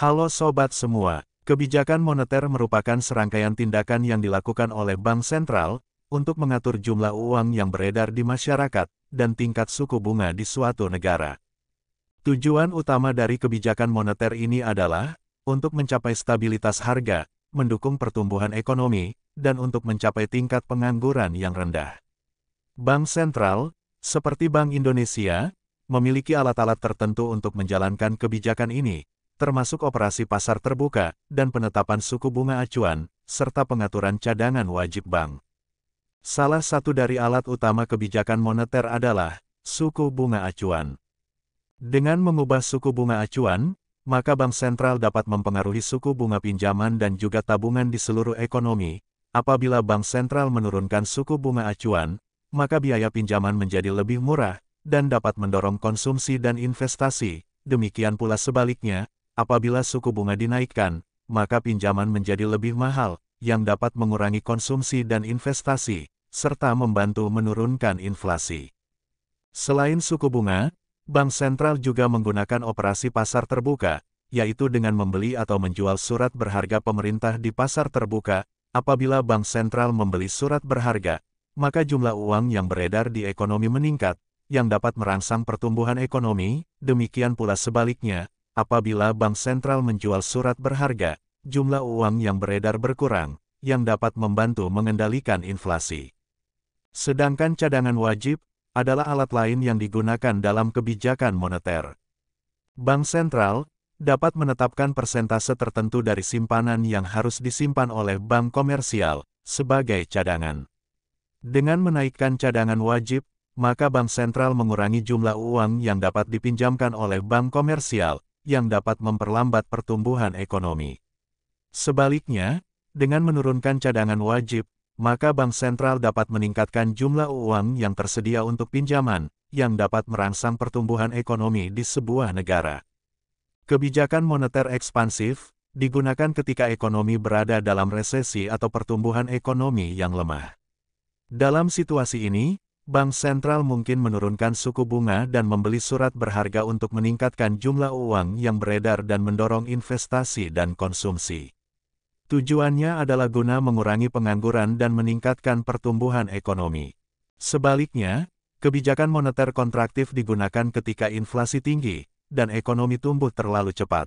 Halo sobat semua, kebijakan moneter merupakan serangkaian tindakan yang dilakukan oleh bank sentral untuk mengatur jumlah uang yang beredar di masyarakat dan tingkat suku bunga di suatu negara. Tujuan utama dari kebijakan moneter ini adalah untuk mencapai stabilitas harga, mendukung pertumbuhan ekonomi, dan untuk mencapai tingkat pengangguran yang rendah. Bank sentral, seperti Bank Indonesia, memiliki alat-alat tertentu untuk menjalankan kebijakan ini, termasuk operasi pasar terbuka dan penetapan suku bunga acuan, serta pengaturan cadangan wajib bank. Salah satu dari alat utama kebijakan moneter adalah suku bunga acuan. Dengan mengubah suku bunga acuan, maka bank sentral dapat mempengaruhi suku bunga pinjaman dan juga tabungan di seluruh ekonomi. Apabila bank sentral menurunkan suku bunga acuan, maka biaya pinjaman menjadi lebih murah dan dapat mendorong konsumsi dan investasi. Demikian pula sebaliknya, Apabila suku bunga dinaikkan, maka pinjaman menjadi lebih mahal, yang dapat mengurangi konsumsi dan investasi, serta membantu menurunkan inflasi. Selain suku bunga, Bank Sentral juga menggunakan operasi pasar terbuka, yaitu dengan membeli atau menjual surat berharga pemerintah di pasar terbuka. Apabila Bank Sentral membeli surat berharga, maka jumlah uang yang beredar di ekonomi meningkat, yang dapat merangsang pertumbuhan ekonomi, demikian pula sebaliknya, Apabila bank sentral menjual surat berharga, jumlah uang yang beredar berkurang, yang dapat membantu mengendalikan inflasi. Sedangkan cadangan wajib adalah alat lain yang digunakan dalam kebijakan moneter. Bank sentral dapat menetapkan persentase tertentu dari simpanan yang harus disimpan oleh bank komersial sebagai cadangan. Dengan menaikkan cadangan wajib, maka bank sentral mengurangi jumlah uang yang dapat dipinjamkan oleh bank komersial, yang dapat memperlambat pertumbuhan ekonomi. Sebaliknya, dengan menurunkan cadangan wajib, maka bank sentral dapat meningkatkan jumlah uang yang tersedia untuk pinjaman, yang dapat merangsang pertumbuhan ekonomi di sebuah negara. Kebijakan moneter ekspansif digunakan ketika ekonomi berada dalam resesi atau pertumbuhan ekonomi yang lemah. Dalam situasi ini, Bank sentral mungkin menurunkan suku bunga dan membeli surat berharga untuk meningkatkan jumlah uang yang beredar dan mendorong investasi dan konsumsi. Tujuannya adalah guna mengurangi pengangguran dan meningkatkan pertumbuhan ekonomi. Sebaliknya, kebijakan moneter kontraktif digunakan ketika inflasi tinggi dan ekonomi tumbuh terlalu cepat.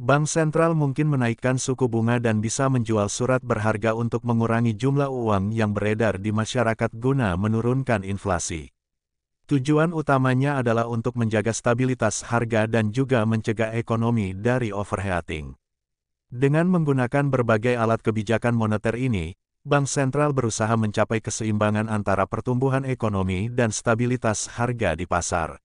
Bank sentral mungkin menaikkan suku bunga dan bisa menjual surat berharga untuk mengurangi jumlah uang yang beredar di masyarakat guna menurunkan inflasi. Tujuan utamanya adalah untuk menjaga stabilitas harga dan juga mencegah ekonomi dari overheating. Dengan menggunakan berbagai alat kebijakan moneter ini, bank sentral berusaha mencapai keseimbangan antara pertumbuhan ekonomi dan stabilitas harga di pasar.